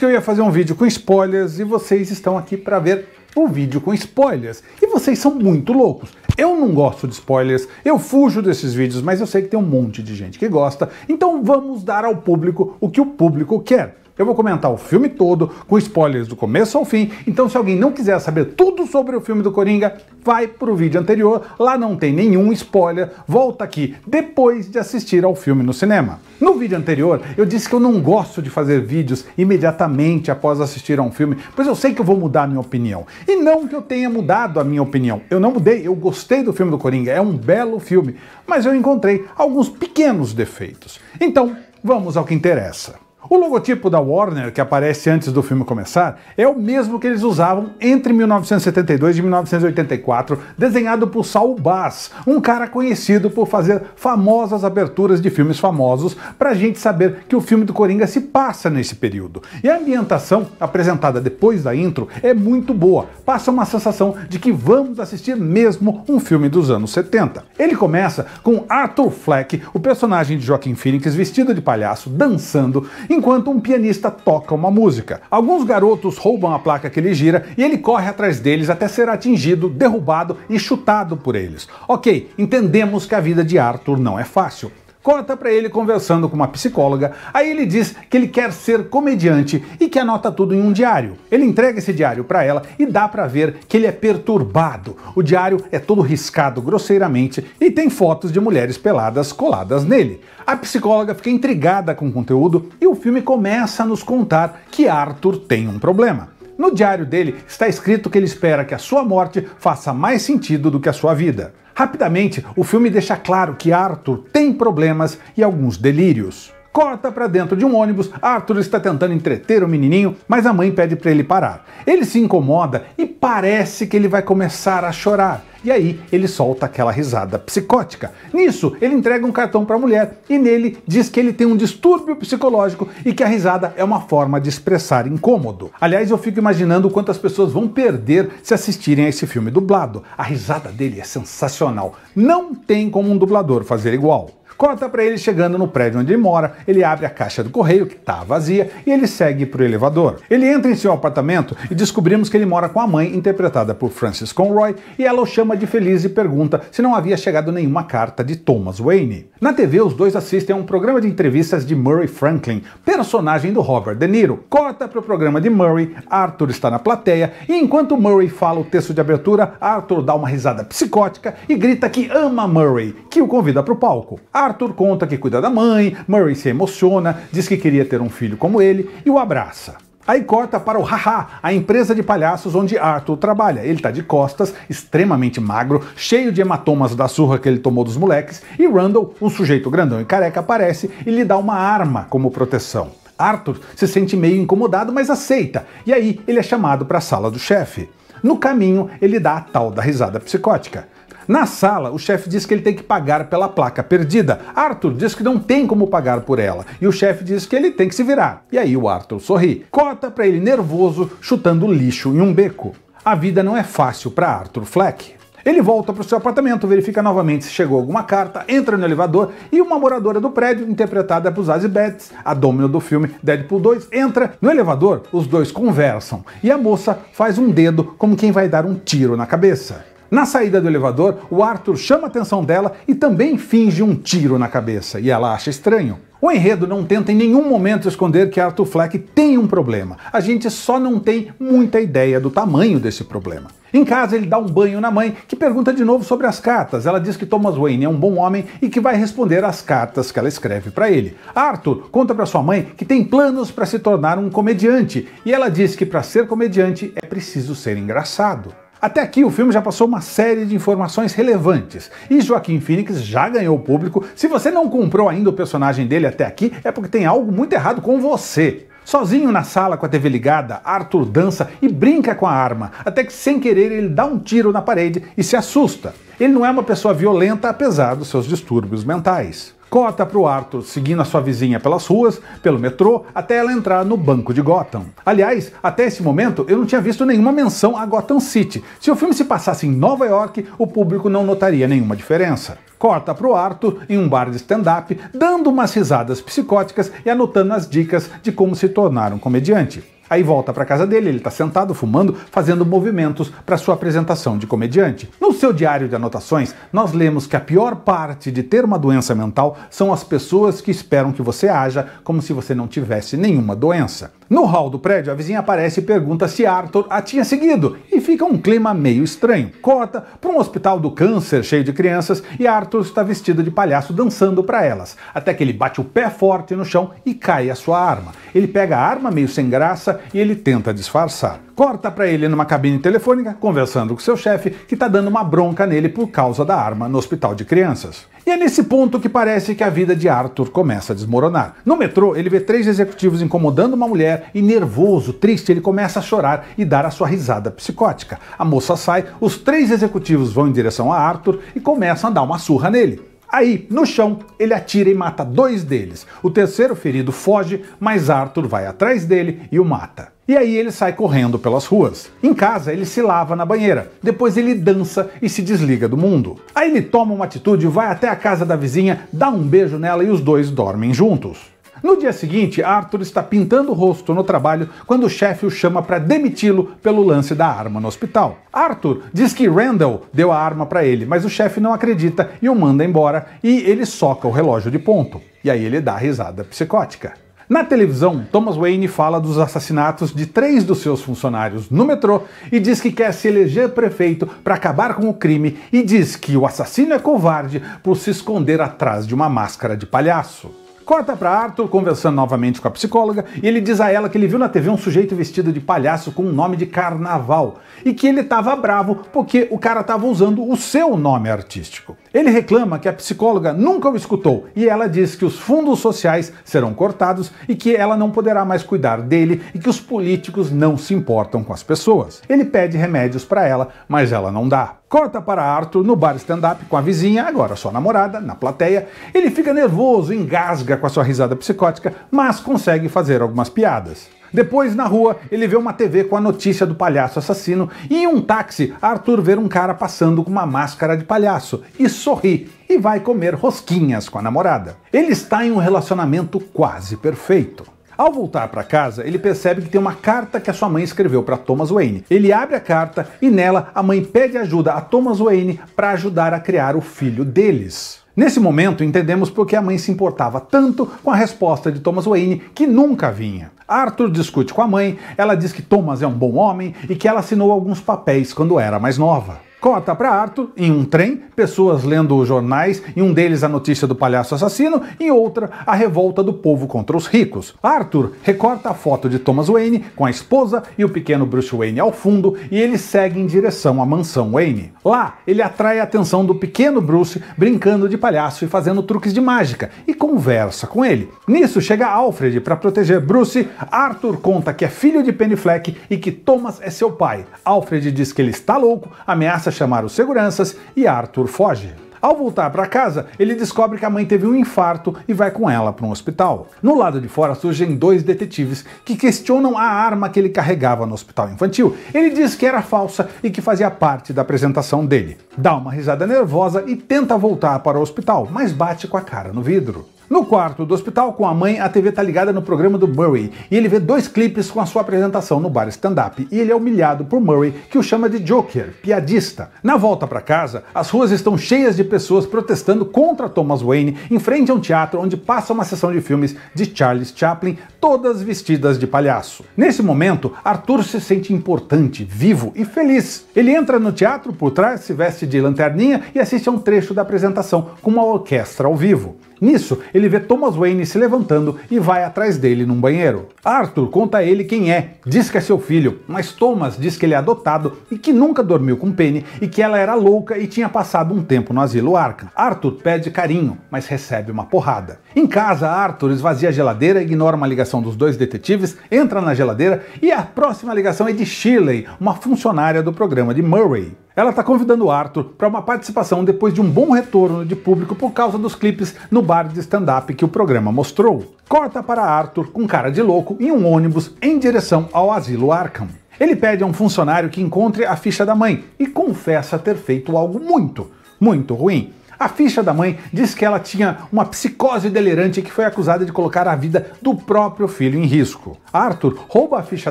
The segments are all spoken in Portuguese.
que eu ia fazer um vídeo com spoilers e vocês estão aqui para ver o vídeo com spoilers. E vocês são muito loucos. Eu não gosto de spoilers, eu fujo desses vídeos, mas eu sei que tem um monte de gente que gosta. Então vamos dar ao público o que o público quer. Eu vou comentar o filme todo, com spoilers do começo ao fim. Então, se alguém não quiser saber tudo sobre o filme do Coringa, vai para o vídeo anterior. Lá não tem nenhum spoiler. Volta aqui depois de assistir ao filme no cinema. No vídeo anterior, eu disse que eu não gosto de fazer vídeos imediatamente após assistir a um filme, pois eu sei que eu vou mudar a minha opinião. E não que eu tenha mudado a minha opinião. Eu não mudei, eu gostei do filme do Coringa. É um belo filme, mas eu encontrei alguns pequenos defeitos. Então, vamos ao que interessa. O logotipo da Warner, que aparece antes do filme começar, é o mesmo que eles usavam entre 1972 e 1984, desenhado por Saul Bass, um cara conhecido por fazer famosas aberturas de filmes famosos, para a gente saber que o filme do Coringa se passa nesse período. E a ambientação, apresentada depois da intro, é muito boa, passa uma sensação de que vamos assistir mesmo um filme dos anos 70. Ele começa com Arthur Fleck, o personagem de Joaquin Phoenix vestido de palhaço, dançando, enquanto um pianista toca uma música. Alguns garotos roubam a placa que ele gira e ele corre atrás deles até ser atingido, derrubado e chutado por eles. Ok, entendemos que a vida de Arthur não é fácil. Corta para ele conversando com uma psicóloga. Aí ele diz que ele quer ser comediante e que anota tudo em um diário. Ele entrega esse diário para ela e dá para ver que ele é perturbado. O diário é todo riscado grosseiramente e tem fotos de mulheres peladas coladas nele. A psicóloga fica intrigada com o conteúdo e o filme começa a nos contar que Arthur tem um problema. No diário dele está escrito que ele espera que a sua morte faça mais sentido do que a sua vida. Rapidamente, o filme deixa claro que Arthur tem problemas e alguns delírios. Corta para dentro de um ônibus, Arthur está tentando entreter o menininho, mas a mãe pede para ele parar. Ele se incomoda e parece que ele vai começar a chorar. E aí ele solta aquela risada psicótica. Nisso, ele entrega um cartão para a mulher e nele diz que ele tem um distúrbio psicológico e que a risada é uma forma de expressar incômodo. Aliás, eu fico imaginando quantas pessoas vão perder se assistirem a esse filme dublado. A risada dele é sensacional. Não tem como um dublador fazer igual. Conta para ele chegando no prédio onde ele mora, ele abre a caixa do correio, que está vazia, e ele segue para o elevador. Ele entra em seu apartamento e descobrimos que ele mora com a mãe, interpretada por Frances Conroy, e ela o chama de feliz e pergunta se não havia chegado nenhuma carta de Thomas Wayne. Na TV, os dois assistem a um programa de entrevistas de Murray Franklin, personagem do Robert De Niro. Corta para o programa de Murray, Arthur está na plateia, e enquanto Murray fala o texto de abertura, Arthur dá uma risada psicótica e grita que ama Murray, que o convida para o palco. Arthur Arthur conta que cuida da mãe, Murray se emociona, diz que queria ter um filho como ele e o abraça. Aí corta para o Haha, a empresa de palhaços onde Arthur trabalha. Ele tá de costas, extremamente magro, cheio de hematomas da surra que ele tomou dos moleques, e Randall, um sujeito grandão e careca, aparece e lhe dá uma arma como proteção. Arthur se sente meio incomodado, mas aceita, e aí ele é chamado para a sala do chefe. No caminho, ele dá a tal da risada psicótica. Na sala, o chefe diz que ele tem que pagar pela placa perdida. Arthur diz que não tem como pagar por ela. E o chefe diz que ele tem que se virar. E aí o Arthur sorri. Corta para ele nervoso, chutando lixo em um beco. A vida não é fácil para Arthur Fleck. Ele volta para o seu apartamento, verifica novamente se chegou alguma carta, entra no elevador e uma moradora do prédio, interpretada por Zazie Betts, a domino do filme Deadpool 2, entra no elevador, os dois conversam e a moça faz um dedo como quem vai dar um tiro na cabeça. Na saída do elevador, o Arthur chama a atenção dela e também finge um tiro na cabeça, e ela acha estranho. O enredo não tenta em nenhum momento esconder que Arthur Fleck tem um problema. A gente só não tem muita ideia do tamanho desse problema. Em casa, ele dá um banho na mãe, que pergunta de novo sobre as cartas. Ela diz que Thomas Wayne é um bom homem e que vai responder às cartas que ela escreve para ele. Arthur conta para sua mãe que tem planos para se tornar um comediante e ela diz que para ser comediante é preciso ser engraçado. Até aqui o filme já passou uma série de informações relevantes e Joaquim Phoenix já ganhou o público. Se você não comprou ainda o personagem dele até aqui, é porque tem algo muito errado com você. Sozinho na sala com a TV ligada, Arthur dança e brinca com a arma, até que sem querer ele dá um tiro na parede e se assusta. Ele não é uma pessoa violenta apesar dos seus distúrbios mentais. Corta para o Arthur seguindo a sua vizinha pelas ruas, pelo metrô, até ela entrar no banco de Gotham. Aliás, até esse momento eu não tinha visto nenhuma menção a Gotham City. Se o filme se passasse em Nova York, o público não notaria nenhuma diferença. Corta para o Arthur em um bar de stand-up, dando umas risadas psicóticas e anotando as dicas de como se tornar um comediante. Aí volta para casa dele, ele está sentado, fumando, fazendo movimentos para sua apresentação de comediante. No seu diário de anotações, nós lemos que a pior parte de ter uma doença mental são as pessoas que esperam que você haja como se você não tivesse nenhuma doença. No hall do prédio, a vizinha aparece e pergunta se Arthur a tinha seguido, e fica um clima meio estranho. Corta para um hospital do câncer cheio de crianças e Arthur está vestido de palhaço dançando para elas, até que ele bate o pé forte no chão e cai a sua arma. Ele pega a arma meio sem graça e ele tenta disfarçar. Corta para ele numa cabine telefônica, conversando com seu chefe, que está dando uma bronca nele por causa da arma no hospital de crianças. E é nesse ponto que parece que a vida de Arthur começa a desmoronar. No metrô, ele vê três executivos incomodando uma mulher e, nervoso, triste, ele começa a chorar e dar a sua risada psicótica. A moça sai, os três executivos vão em direção a Arthur e começam a dar uma surra nele. Aí, no chão, ele atira e mata dois deles. O terceiro ferido foge, mas Arthur vai atrás dele e o mata. E aí ele sai correndo pelas ruas. Em casa, ele se lava na banheira, depois ele dança e se desliga do mundo. Aí ele toma uma atitude, vai até a casa da vizinha, dá um beijo nela e os dois dormem juntos. No dia seguinte, Arthur está pintando o rosto no trabalho quando o chefe o chama para demiti-lo pelo lance da arma no hospital. Arthur diz que Randall deu a arma para ele, mas o chefe não acredita e o manda embora e ele soca o relógio de ponto. E aí ele dá a risada psicótica. Na televisão, Thomas Wayne fala dos assassinatos de três dos seus funcionários no metrô e diz que quer se eleger prefeito para acabar com o crime e diz que o assassino é covarde por se esconder atrás de uma máscara de palhaço. Corta para Arthur conversando novamente com a psicóloga e ele diz a ela que ele viu na TV um sujeito vestido de palhaço com o um nome de carnaval e que ele estava bravo porque o cara estava usando o seu nome artístico. Ele reclama que a psicóloga nunca o escutou e ela diz que os fundos sociais serão cortados e que ela não poderá mais cuidar dele e que os políticos não se importam com as pessoas. Ele pede remédios para ela, mas ela não dá. Corta para Arthur no bar stand-up com a vizinha, agora sua namorada, na plateia. Ele fica nervoso, engasga com a sua risada psicótica, mas consegue fazer algumas piadas. Depois, na rua, ele vê uma TV com a notícia do palhaço assassino e em um táxi, Arthur vê um cara passando com uma máscara de palhaço e sorri e vai comer rosquinhas com a namorada. Ele está em um relacionamento quase perfeito. Ao voltar para casa, ele percebe que tem uma carta que a sua mãe escreveu para Thomas Wayne. Ele abre a carta e nela a mãe pede ajuda a Thomas Wayne para ajudar a criar o filho deles. Nesse momento, entendemos por que a mãe se importava tanto com a resposta de Thomas Wayne, que nunca vinha. Arthur discute com a mãe, ela diz que Thomas é um bom homem e que ela assinou alguns papéis quando era mais nova. Cota para Arthur em um trem, pessoas lendo jornais, em um deles a notícia do palhaço assassino, e outra, a revolta do povo contra os ricos. Arthur recorta a foto de Thomas Wayne com a esposa e o pequeno Bruce Wayne ao fundo e ele segue em direção à mansão Wayne. Lá, ele atrai a atenção do pequeno Bruce brincando de palhaço e fazendo truques de mágica e conversa com ele. Nisso, chega Alfred para proteger Bruce. Arthur conta que é filho de Penny Fleck e que Thomas é seu pai. Alfred diz que ele está louco, ameaça ameaça chamar os seguranças e Arthur foge. Ao voltar para casa, ele descobre que a mãe teve um infarto e vai com ela para um hospital. No lado de fora surgem dois detetives que questionam a arma que ele carregava no hospital infantil. Ele diz que era falsa e que fazia parte da apresentação dele. Dá uma risada nervosa e tenta voltar para o hospital, mas bate com a cara no vidro. No quarto do hospital, com a mãe, a TV tá ligada no programa do Murray e ele vê dois clipes com a sua apresentação no bar stand-up e ele é humilhado por Murray, que o chama de Joker, piadista. Na volta para casa, as ruas estão cheias de pessoas protestando contra Thomas Wayne em frente a um teatro onde passa uma sessão de filmes de Charles Chaplin, todas vestidas de palhaço. Nesse momento, Arthur se sente importante, vivo e feliz. Ele entra no teatro por trás, se veste de lanterninha e assiste a um trecho da apresentação com uma orquestra ao vivo. Nisso, ele vê Thomas Wayne se levantando e vai atrás dele num banheiro. Arthur conta a ele quem é, diz que é seu filho, mas Thomas diz que ele é adotado e que nunca dormiu com Penny e que ela era louca e tinha passado um tempo no asilo Arkham. Arthur pede carinho, mas recebe uma porrada. Em casa, Arthur esvazia a geladeira, ignora uma ligação dos dois detetives, entra na geladeira e a próxima ligação é de Shirley, uma funcionária do programa de Murray. Ela está convidando o Arthur para uma participação depois de um bom retorno de público por causa dos clipes no bar de stand-up que o programa mostrou. Corta para Arthur com cara de louco em um ônibus em direção ao asilo Arkham. Ele pede a um funcionário que encontre a ficha da mãe e confessa ter feito algo muito, muito ruim. A ficha da mãe diz que ela tinha uma psicose delirante que foi acusada de colocar a vida do próprio filho em risco. Arthur rouba a ficha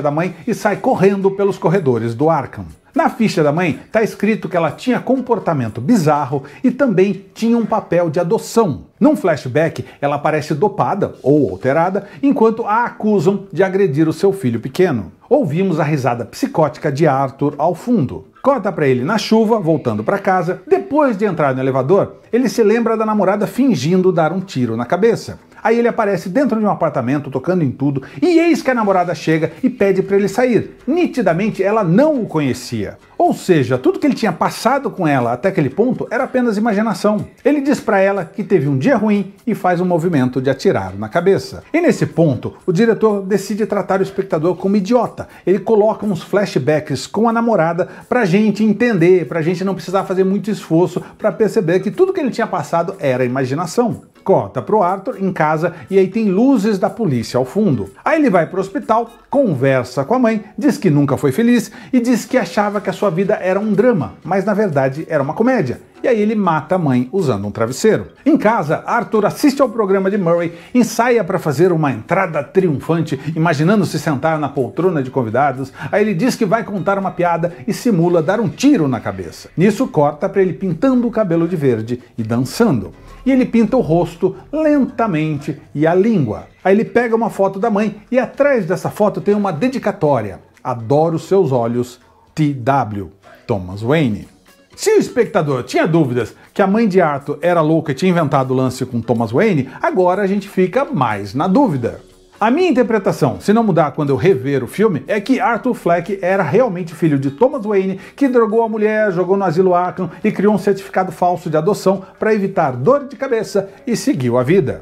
da mãe e sai correndo pelos corredores do Arkham. Na ficha da mãe está escrito que ela tinha comportamento bizarro e também tinha um papel de adoção. Num flashback, ela parece dopada ou alterada, enquanto a acusam de agredir o seu filho pequeno. Ouvimos a risada psicótica de Arthur ao fundo. Corta para ele na chuva, voltando para casa. Depois de entrar no elevador, ele se lembra da namorada fingindo dar um tiro na cabeça. Aí ele aparece dentro de um apartamento, tocando em tudo, e eis que a namorada chega e pede para ele sair. Nitidamente ela não o conhecia. Ou seja, tudo que ele tinha passado com ela até aquele ponto era apenas imaginação. Ele diz para ela que teve um dia ruim e faz um movimento de atirar na cabeça. E nesse ponto, o diretor decide tratar o espectador como idiota. Ele coloca uns flashbacks com a namorada pra gente entender, pra gente não precisar fazer muito esforço para perceber que tudo que ele tinha passado era imaginação corta pro Arthur em casa e aí tem luzes da polícia ao fundo. Aí ele vai pro hospital, conversa com a mãe, diz que nunca foi feliz e diz que achava que a sua vida era um drama, mas na verdade era uma comédia. E aí ele mata a mãe usando um travesseiro. Em casa, Arthur assiste ao programa de Murray, ensaia para fazer uma entrada triunfante, imaginando se sentar na poltrona de convidados. Aí ele diz que vai contar uma piada e simula dar um tiro na cabeça. Nisso corta para ele pintando o cabelo de verde e dançando e ele pinta o rosto lentamente e a língua. Aí ele pega uma foto da mãe e atrás dessa foto tem uma dedicatória. Adoro seus olhos, TW, Thomas Wayne. Se o espectador tinha dúvidas que a mãe de Arthur era louca e tinha inventado o lance com Thomas Wayne, agora a gente fica mais na dúvida. A minha interpretação, se não mudar quando eu rever o filme, é que Arthur Fleck era realmente filho de Thomas Wayne, que drogou a mulher, jogou no asilo Arkham e criou um certificado falso de adoção para evitar dor de cabeça e seguiu a vida.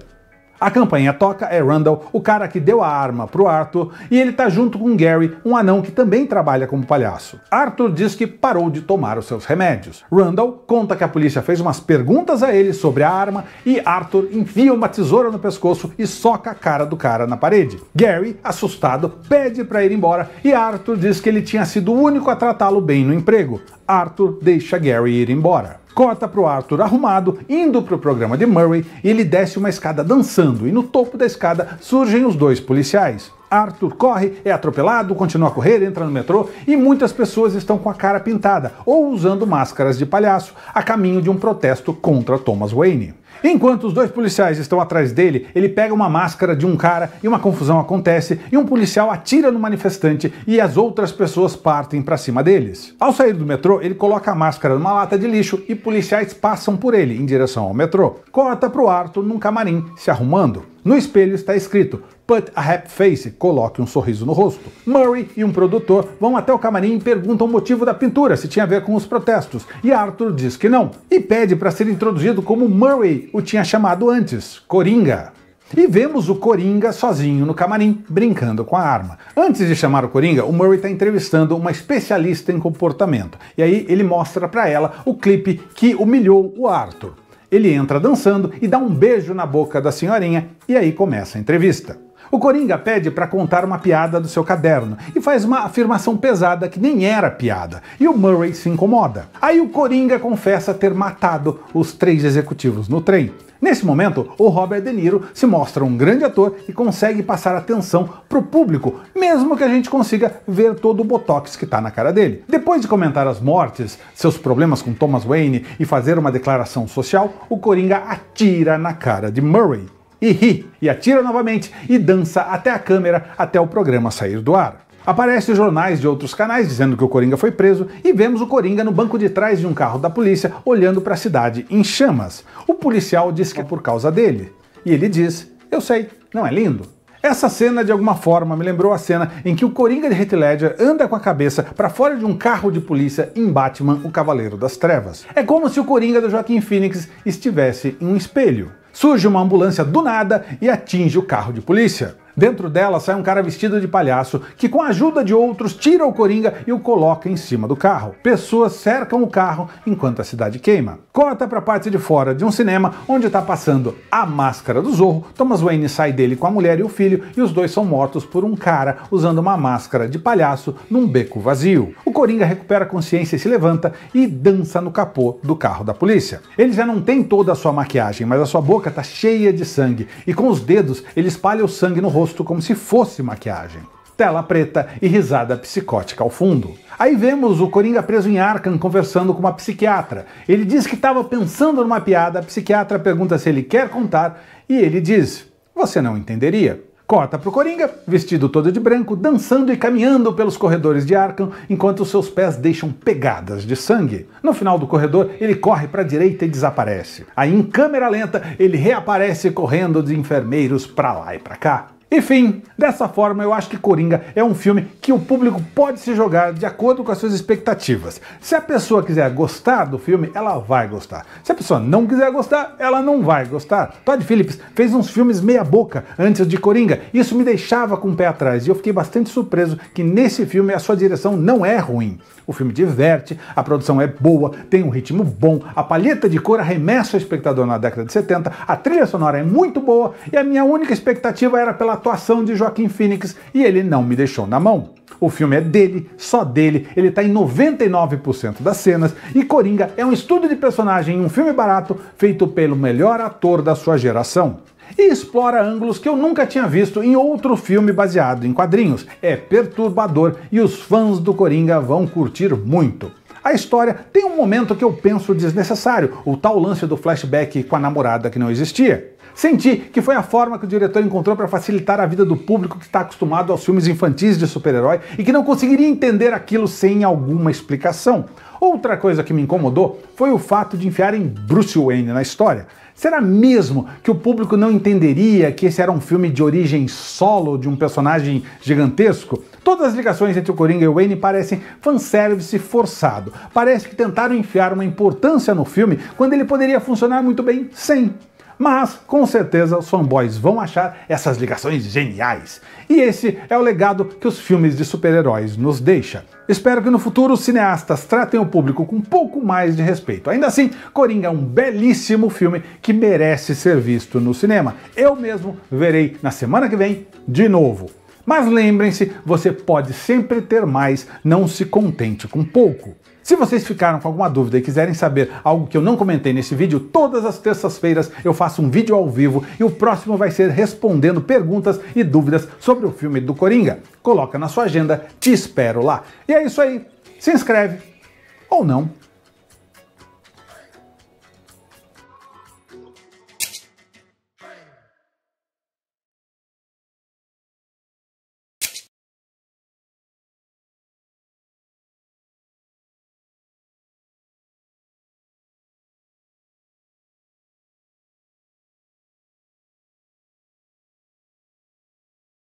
A campanha toca é Randall, o cara que deu a arma pro Arthur, e ele tá junto com Gary, um anão que também trabalha como palhaço. Arthur diz que parou de tomar os seus remédios. Randall conta que a polícia fez umas perguntas a ele sobre a arma e Arthur enfia uma tesoura no pescoço e soca a cara do cara na parede. Gary, assustado, pede para ir embora e Arthur diz que ele tinha sido o único a tratá-lo bem no emprego. Arthur deixa Gary ir embora. Corta pro Arthur arrumado, indo pro programa de Murray, e ele desce uma escada dançando, e no topo da escada surgem os dois policiais. Arthur corre, é atropelado, continua a correr, entra no metrô e muitas pessoas estão com a cara pintada ou usando máscaras de palhaço a caminho de um protesto contra Thomas Wayne. Enquanto os dois policiais estão atrás dele, ele pega uma máscara de um cara e uma confusão acontece e um policial atira no manifestante e as outras pessoas partem para cima deles. Ao sair do metrô, ele coloca a máscara numa lata de lixo e policiais passam por ele em direção ao metrô. Corta pro Arthur num camarim se arrumando. No espelho está escrito: Put a happy face, coloque um sorriso no rosto. Murray e um produtor vão até o camarim e perguntam o motivo da pintura, se tinha a ver com os protestos, e Arthur diz que não, e pede para ser introduzido como Murray o tinha chamado antes, Coringa. E vemos o Coringa sozinho no camarim, brincando com a arma. Antes de chamar o Coringa, o Murray está entrevistando uma especialista em comportamento. E aí ele mostra para ela o clipe que humilhou o Arthur. Ele entra dançando e dá um beijo na boca da senhorinha e aí começa a entrevista. O Coringa pede para contar uma piada do seu caderno e faz uma afirmação pesada que nem era piada, e o Murray se incomoda. Aí o Coringa confessa ter matado os três executivos no trem. Nesse momento, o Robert De Niro se mostra um grande ator e consegue passar atenção pro público, mesmo que a gente consiga ver todo o botox que tá na cara dele. Depois de comentar as mortes, seus problemas com Thomas Wayne e fazer uma declaração social, o Coringa atira na cara de Murray e ri, e atira novamente, e dança até a câmera, até o programa sair do ar. Aparece jornais de outros canais dizendo que o Coringa foi preso e vemos o Coringa no banco de trás de um carro da polícia olhando para a cidade em chamas. O policial diz que é por causa dele. E ele diz: Eu sei, não é lindo? Essa cena, de alguma forma, me lembrou a cena em que o Coringa de Heath Ledger anda com a cabeça para fora de um carro de polícia em Batman, o Cavaleiro das Trevas. É como se o Coringa do Joaquim Phoenix estivesse em um espelho surge uma ambulância do nada e atinge o carro de polícia. Dentro dela sai um cara vestido de palhaço que, com a ajuda de outros, tira o Coringa e o coloca em cima do carro. Pessoas cercam o carro enquanto a cidade queima. Corta para a parte de fora de um cinema onde está passando a máscara do Zorro. Thomas Wayne sai dele com a mulher e o filho e os dois são mortos por um cara usando uma máscara de palhaço num beco vazio. O Coringa recupera a consciência e se levanta e dança no capô do carro da polícia. Ele já não tem toda a sua maquiagem, mas a sua boca está cheia de sangue e com os dedos ele espalha o sangue no rosto rosto como se fosse maquiagem. Tela preta e risada psicótica ao fundo. Aí vemos o Coringa preso em Arkham conversando com uma psiquiatra. Ele diz que estava pensando numa piada, a psiquiatra pergunta se ele quer contar e ele diz: Você não entenderia. Corta pro Coringa, vestido todo de branco, dançando e caminhando pelos corredores de Arkham, enquanto seus pés deixam pegadas de sangue. No final do corredor, ele corre para a direita e desaparece. Aí, em câmera lenta, ele reaparece correndo de enfermeiros para lá e para cá. Enfim, dessa forma eu acho que Coringa é um filme que o público pode se jogar de acordo com as suas expectativas. Se a pessoa quiser gostar do filme, ela vai gostar. Se a pessoa não quiser gostar, ela não vai gostar. Todd Phillips fez uns filmes meia boca antes de Coringa. Isso me deixava com o pé atrás e eu fiquei bastante surpreso que nesse filme a sua direção não é ruim. O filme diverte, a produção é boa, tem um ritmo bom, a palheta de cor arremessa o espectador na década de 70, a trilha sonora é muito boa e a minha única expectativa era pela atuação de Joaquim Phoenix e ele não me deixou na mão. O filme é dele, só dele, ele está em 99% das cenas e Coringa é um estudo de personagem em um filme barato feito pelo melhor ator da sua geração. E explora ângulos que eu nunca tinha visto em outro filme baseado em quadrinhos. É perturbador e os fãs do Coringa vão curtir muito. A história tem um momento que eu penso desnecessário, o tal lance do flashback com a namorada que não existia. Senti que foi a forma que o diretor encontrou para facilitar a vida do público que está acostumado aos filmes infantis de super-herói e que não conseguiria entender aquilo sem alguma explicação. Outra coisa que me incomodou foi o fato de enfiarem Bruce Wayne na história. Será mesmo que o público não entenderia que esse era um filme de origem solo de um personagem gigantesco? Todas as ligações entre o Coringa e o Wayne parecem fanservice forçado. Parece que tentaram enfiar uma importância no filme quando ele poderia funcionar muito bem sem. Mas, com certeza, os fanboys vão achar essas ligações geniais. E esse é o legado que os filmes de super-heróis nos deixam. Espero que no futuro os cineastas tratem o público com um pouco mais de respeito. Ainda assim, Coringa é um belíssimo filme que merece ser visto no cinema. Eu mesmo verei na semana que vem de novo. Mas lembrem-se, você pode sempre ter mais, não se contente com pouco. Se vocês ficaram com alguma dúvida e quiserem saber algo que eu não comentei nesse vídeo, todas as terças-feiras eu faço um vídeo ao vivo e o próximo vai ser respondendo perguntas e dúvidas sobre o filme do Coringa. Coloca na sua agenda, te espero lá. E é isso aí. Se inscreve ou não